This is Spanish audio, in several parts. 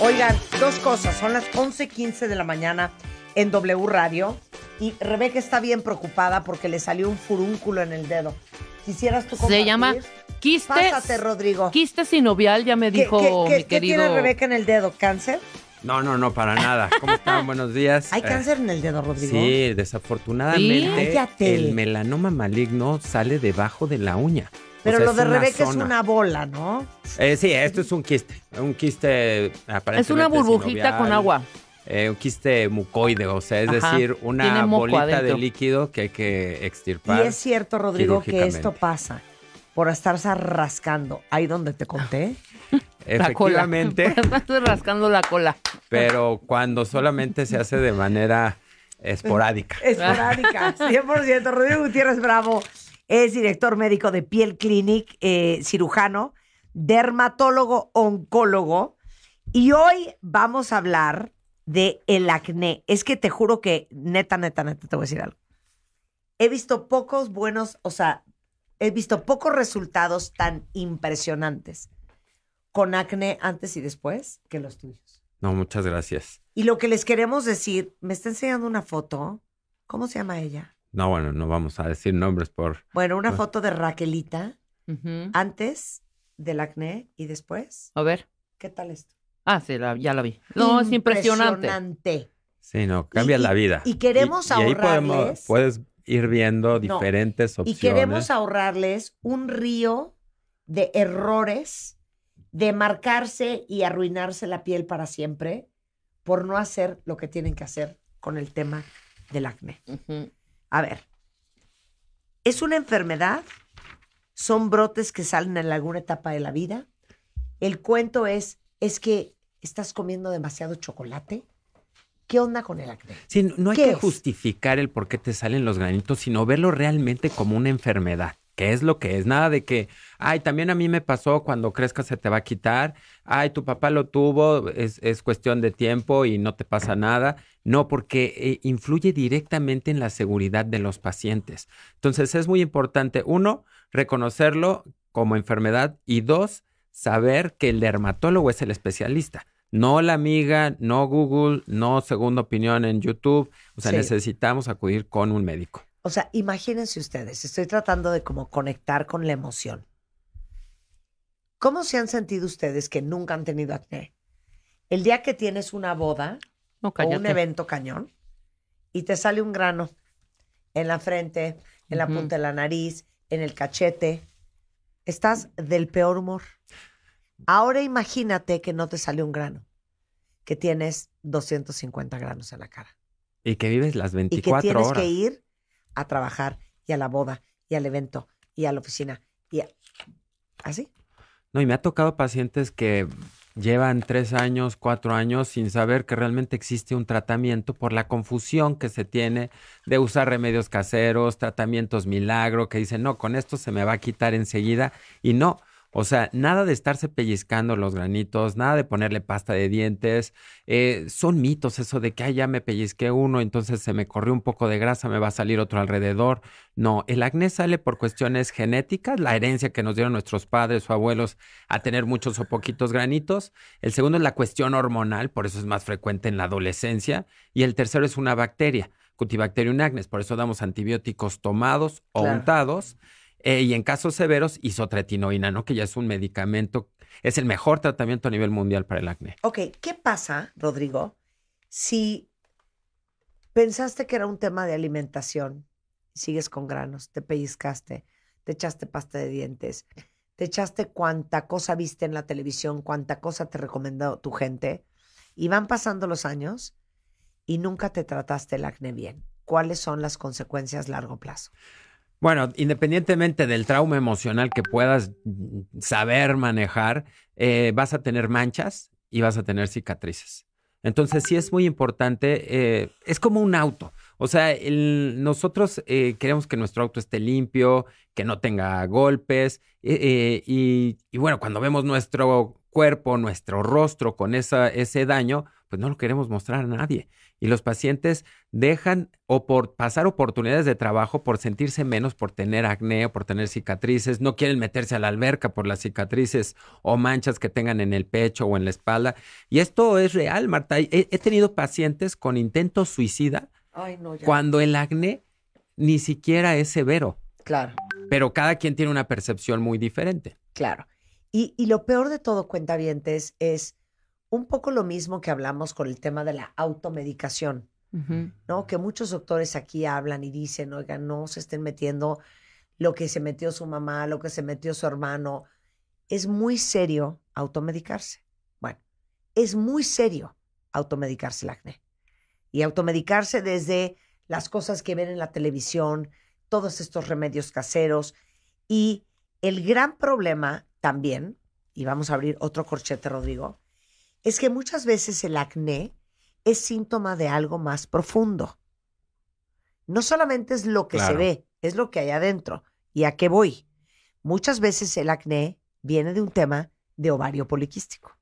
Oigan, dos cosas. Son las 11.15 de la mañana en W Radio. Y Rebeca está bien preocupada porque le salió un furúnculo en el dedo. ¿Quisieras tú Se llama quiste. Pásate, Rodrigo. Quiste sinovial, ya me dijo mi querido. ¿Qué tiene Rebeca en el dedo? ¿Cáncer? No, no, no, para nada. ¿Cómo están? Buenos días. ¿Hay cáncer en el dedo, Rodrigo? Sí, desafortunadamente el melanoma maligno sale debajo de la uña. Pero lo de Rebeca es una bola, ¿no? Eh, sí, esto es un quiste. Un quiste aparentemente. Es una burbujita con agua. Eh, un quiste mucoide, o sea, es decir, una bolita de líquido que hay que extirpar. Y es cierto, Rodrigo, que esto pasa por estarse rascando. Ahí donde te conté. Efectivamente. La rascando la cola. Pero cuando solamente se hace de manera esporádica. Esporádica, 100%. Rodrigo Gutiérrez Bravo. Es director médico de Piel Clinic, eh, cirujano, dermatólogo, oncólogo. Y hoy vamos a hablar de el acné. Es que te juro que, neta, neta, neta, te voy a decir algo. He visto pocos buenos, o sea, he visto pocos resultados tan impresionantes con acné antes y después que los tuyos. No, muchas gracias. Y lo que les queremos decir, me está enseñando una foto. ¿Cómo se llama ella? No, bueno, no vamos a decir nombres por... Bueno, una foto de Raquelita antes del acné y después. A ver. ¿Qué tal esto? Ah, sí, ya la vi. No, es impresionante. Sí, no, cambia la vida. Y, queremos ahorrarles... Ahí puedes ir viendo diferentes opciones. Y queremos ahorrarles un río de errores, de marcarse y arruinarse la piel para siempre por no hacer lo que tienen que hacer con el tema del acné. A ver, ¿es una enfermedad? ¿Son brotes que salen en alguna etapa de la vida? El cuento es, es que estás comiendo demasiado chocolate. ¿Qué onda con el acné? no hay que justificar el por qué te salen los granitos, sino verlo realmente como una enfermedad que es lo que es, nada de que, ay, también a mí me pasó cuando crezca se te va a quitar, ay, tu papá lo tuvo, es, cuestión de tiempo y no te pasa nada. No, porque eh, influye directamente en la seguridad de los pacientes. Entonces es muy importante, uno, reconocerlo como enfermedad y dos, saber que el dermatólogo es el especialista. No la amiga, no Google, no segunda opinión en YouTube. O sea, necesitamos acudir con un médico. O sea, imagínense ustedes, estoy tratando de como conectar con la emoción. ¿Cómo se han sentido ustedes que nunca han tenido acné? El día que tienes una boda o un evento cañón y te sale un grano en la frente, en la punta de la nariz, en el cachete, estás del peor humor. Ahora imagínate que no te sale un grano, que tienes 250 granos en la cara. Y que vives las 24 horas. Y que tienes que ir a trabajar y a la boda y al evento y a la oficina y así. No, y me ha tocado pacientes que llevan tres años, cuatro años sin saber que realmente existe un tratamiento por la confusión que se tiene de usar remedios caseros, tratamientos milagro, que dicen, no, con esto se me va a quitar enseguida. Y no, o sea, nada de estarse pellizcando los granitos, nada de ponerle pasta de dientes. Eh, son mitos eso de que allá ya me pellizqué uno, entonces se me corrió un poco de grasa, me va a salir otro alrededor. No, el acné sale por cuestiones genéticas, la herencia que nos dieron nuestros padres o abuelos a tener muchos o poquitos granitos. El segundo es la cuestión hormonal, por eso es más frecuente en la adolescencia. Y el tercero es una bacteria, Cutibacterium acnes, por eso damos antibióticos tomados o untados. Eh, y en casos severos, isotretinoína, ¿no? Que ya es un medicamento, es el mejor tratamiento a nivel mundial para el acné. Ok, ¿qué pasa, Rodrigo, si pensaste que era un tema de alimentación, sigues con granos, te pellizcaste, te echaste pasta de dientes, te echaste cuánta cosa viste en la televisión, cuánta cosa te recomendó tu gente, y van pasando los años y nunca te trataste el acné bien? ¿Cuáles son las consecuencias a largo plazo? Bueno, independientemente del trauma emocional que puedas mm, saber manejar, eh, vas a tener manchas y vas a tener cicatrices. Entonces sí es muy importante, eh, es como un auto. O sea, nosotros eh, queremos que nuestro auto esté limpio, que no tenga golpes. Y, y, bueno, cuando vemos nuestro cuerpo, nuestro rostro con esa, ese daño, pues no lo queremos mostrar a nadie. Y los pacientes dejan o por pasar oportunidades de trabajo por sentirse menos, por tener acné, o por tener cicatrices, no quieren meterse a la alberca por las cicatrices o manchas que tengan en el pecho o en la espalda. Y esto es real, Marta. He, tenido pacientes con intento suicida cuando el acné ni siquiera es severo. Claro. Pero cada quien tiene una percepción muy diferente. Claro. Y, y lo peor de todo, cuentavientes, es un poco lo mismo que hablamos con el tema de la automedicación, ¿no? Que muchos doctores aquí hablan y dicen, oigan, no se estén metiendo lo que se metió su mamá, lo que se metió su hermano. Es muy serio automedicarse. Bueno, es muy serio automedicarse el acné. Y automedicarse desde las cosas que ven en la televisión, todos estos remedios caseros. Y el gran problema también, y vamos a abrir otro corchete, Rodrigo, es que muchas veces el acné es síntoma de algo más profundo. No solamente es lo que se ve, es lo que hay adentro. ¿Y a qué voy? Muchas veces el acné viene de un tema de ovario poliquístico.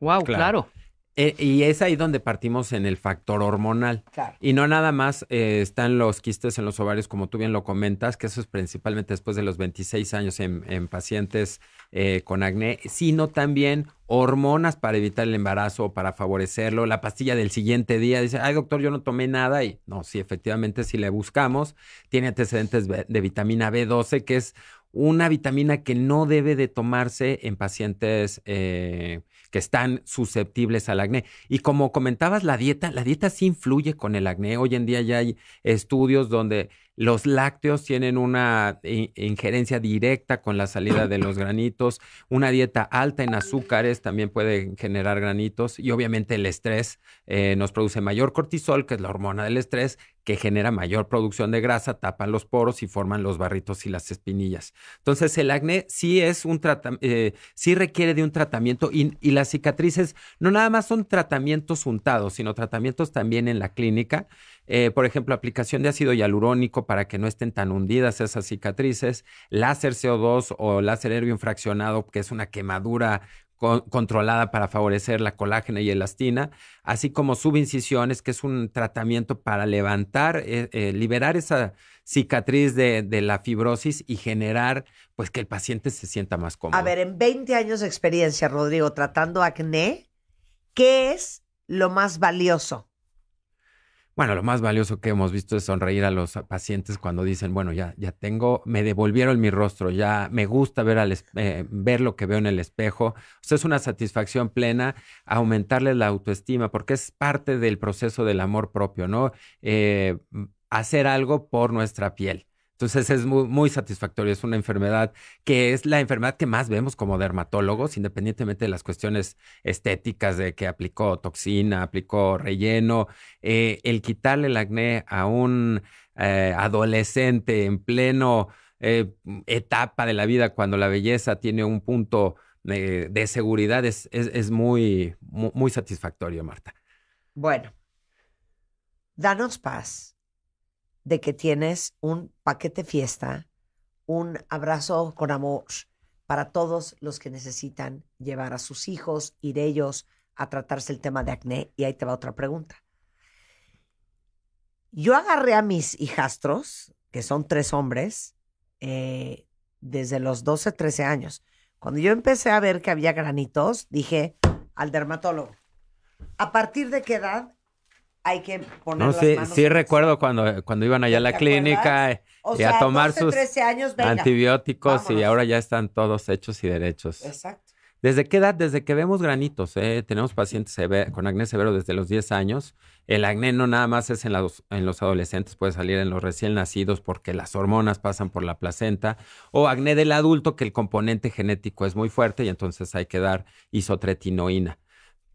Wow, claro. Eh, y es ahí donde partimos en el factor hormonal. Y no nada más eh, están los quistes en los ovarios, como tú bien lo comentas, que eso es principalmente después de los 26 años en, pacientes eh, con acné, sino también hormonas para evitar el embarazo, para favorecerlo, la pastilla del siguiente día. Dice, ay doctor, yo no tomé nada. Y no, sí, efectivamente, si le buscamos, tiene antecedentes de vitamina B12, que es una vitamina que no debe de tomarse en pacientes que están susceptibles al acné. Y como comentabas, la dieta, la dieta sí influye con el acné. Hoy en día ya hay estudios donde los lácteos tienen una eh, injerencia directa con la salida de los granitos. Una dieta alta en azúcares también puede generar granitos y obviamente el estrés eh, nos produce mayor cortisol, que es la hormona del estrés, que genera mayor producción de grasa, tapa los poros y forman los barritos y las espinillas. Entonces, el acné sí es un eh, sí requiere de un tratamiento y, y, las cicatrices no nada más son tratamientos untados, sino tratamientos también en la clínica eh, por ejemplo, aplicación de ácido hialurónico para que no estén tan hundidas esas cicatrices, láser CO2 o láser herbio infraccionado, que es una quemadura controlada para favorecer la colágena y elastina, así como subincisiones, que es un tratamiento para levantar, eh, eh, liberar esa cicatriz de, de, la fibrosis y generar pues que el paciente se sienta más cómodo. A ver, en 20 años de experiencia, Rodrigo, tratando acné, ¿qué es lo más valioso bueno, lo más valioso que hemos visto es sonreír a los pacientes cuando dicen, bueno, ya, ya tengo, me devolvieron mi rostro, ya me gusta ver, al, eh, ver lo que veo en el espejo. O es una satisfacción plena, aumentarles la autoestima, porque es parte del proceso del amor propio, ¿no? Eh, hacer algo por nuestra piel. Entonces es muy, satisfactorio, es una enfermedad que es la enfermedad que más vemos como dermatólogos, independientemente de las cuestiones estéticas de que aplicó toxina, aplicó relleno, eh, el quitarle el acné a un eh, adolescente en pleno eh, etapa de la vida cuando la belleza tiene un punto de seguridad es, muy, muy, muy satisfactorio, Marta. Bueno, danos paz de que tienes un paquete fiesta, un abrazo con amor para todos los que necesitan llevar a sus hijos, ir ellos a tratarse el tema de acné. Y ahí te va otra pregunta. Yo agarré a mis hijastros, que son tres hombres, eh, desde los 12, 13 años. Cuando yo empecé a ver que había granitos, dije al dermatólogo, ¿a partir de qué edad hay que poner no, las sí, sí recuerdo cuando, cuando iban allá a la clínica eh, y a tomar sus antibióticos y ahora ya están todos hechos y derechos. Exacto. ¿Desde qué edad? Desde que vemos granitos. Eh, tenemos pacientes con acné severo desde los 10 años. El acné no nada más es en, en los adolescentes, puede salir en los recién nacidos porque las hormonas pasan por la placenta. O acné del adulto que el componente genético es muy fuerte y entonces hay que dar isotretinoína.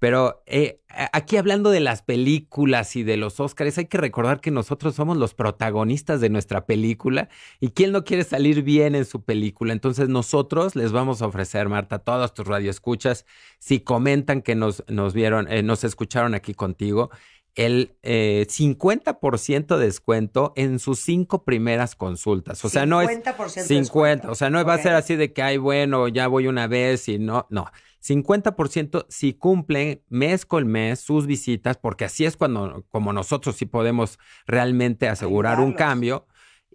Pero eh, aquí hablando de las películas y de los Óscares, hay que recordar que nosotros somos los protagonistas de nuestra película y quién no quiere salir bien en su película. Entonces nosotros les vamos a ofrecer, Marta, todas tus radioescuchas, si comentan que nos, nos vieron, eh, nos escucharon aquí contigo, el eh, 50% de descuento en sus cinco primeras consultas. O sea, no es 50%. 50 o sea, no va a ser así de que, ay, bueno, ya voy una vez y no, no. 50% si cumplen mes con mes sus visitas, porque así es cuando, como nosotros sí podemos realmente asegurar un cambio.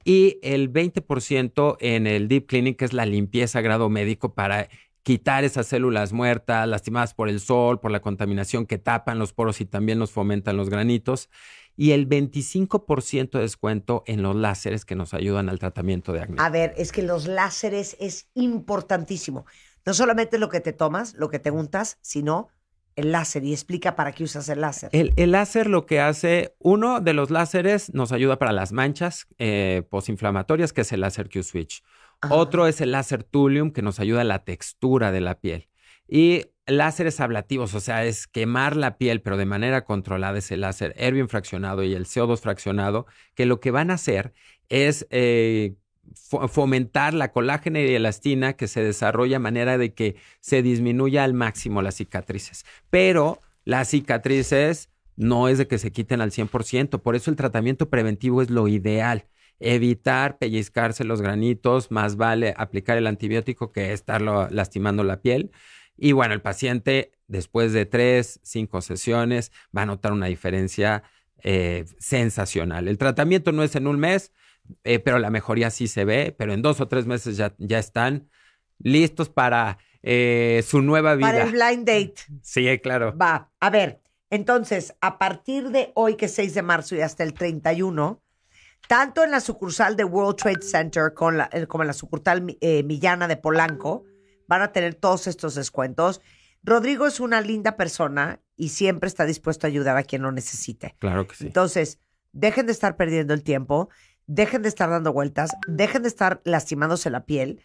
Y el 20% en el Deep Clinic, es la limpieza a grado médico para quitar esas células muertas, lastimadas por el sol, por la contaminación que tapan los poros y también nos fomentan los granitos, y el 25% de descuento en los láseres que nos ayudan al tratamiento de acné. A ver, es que los láseres es importantísimo. No solamente lo que te tomas, lo que te untas, sino el láser y explica para qué usas el láser. El, láser lo que hace, uno de los láseres nos ayuda para las manchas eh, postinflamatorias, que es el láser Q-Switch. Otro es el láser tulium, que nos ayuda a la textura de la piel. Y láseres ablativos, o sea, es quemar la piel, pero de manera controlada es el láser erbium fraccionado y el CO2 fraccionado, que lo que van a hacer es eh, fomentar la colágena y elastina que se desarrolla a manera de que se disminuya al máximo las cicatrices. Pero las cicatrices no es de que se quiten al 100%, por eso el tratamiento preventivo es lo ideal. Evitar pellizcarse los granitos, más vale aplicar el antibiótico que estarlo lastimando la piel. Y bueno, el paciente después de tres, cinco sesiones va a notar una diferencia eh, sensacional. El tratamiento no es en un mes, eh, pero la mejoría sí se ve, pero en dos o tres meses ya, ya están listos para eh, su nueva vida. Para el blind date. Sí, claro. Va, a ver, entonces, a partir de hoy que es 6 de marzo y hasta el 31, tanto en la sucursal de World Trade Center eh, como en la sucursal Millana de Polanco, van a tener todos estos descuentos. Rodrigo es una linda persona y siempre está dispuesto a ayudar a quien lo necesite. Claro que sí. Entonces, dejen de estar perdiendo el tiempo dejen de estar dando vueltas, dejen de estar lastimándose la piel.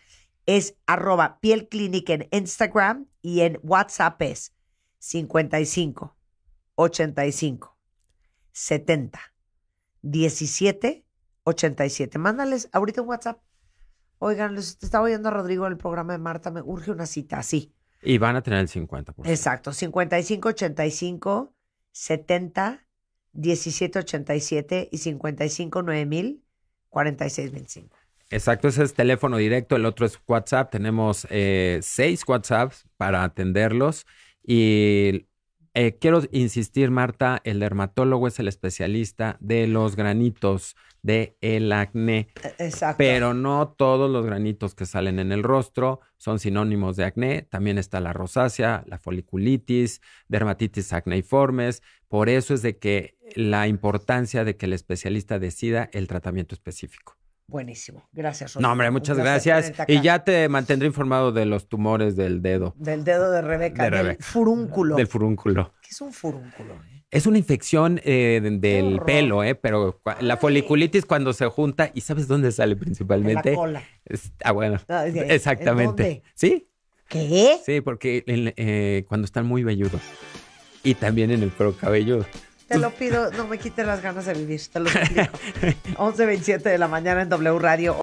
Es arroba piel clinic en Instagram y en WhatsApp es 55 85 70 17 87. Mándales ahorita un WhatsApp. Oigan, les estaba oyendo a Rodrigo en el programa de Marta, me urge una cita, sí. Y van a tener el 50%. Exacto, 55 85 70 17 87 y 55 9000 4625. Exacto, ese es teléfono directo, el otro es WhatsApp. Tenemos eh, seis WhatsApps para atenderlos y eh, quiero insistir, Marta, el dermatólogo es el especialista de los granitos, de el acné. E, exacto. Pero no todos los granitos que salen en el rostro son sinónimos de acné. También está la rosácea, la foliculitis, dermatitis acneiformes. Por eso es de que la importancia de que el especialista decida el tratamiento específico. Buenísimo. Gracias, No, hombre, muchas gracias. Y ya te mantendré informado de los tumores del dedo. Del dedo de Rebeca. Del furúnculo. Del furúnculo. ¿Qué es un furúnculo? Eh? Es una infección eh, del pelo, eh, pero la foliculitis cuando se junta, ¿y sabes dónde sale principalmente? En la cola. ah, bueno. Ah, exactamente. ¿Sí? ¿Qué? Sí, porque eh, cuando están muy velludos. Y también en el pelo cabelludo. Te lo pido, no me quites las ganas de vivir, te lo pido. 11.27 de la mañana en W Radio.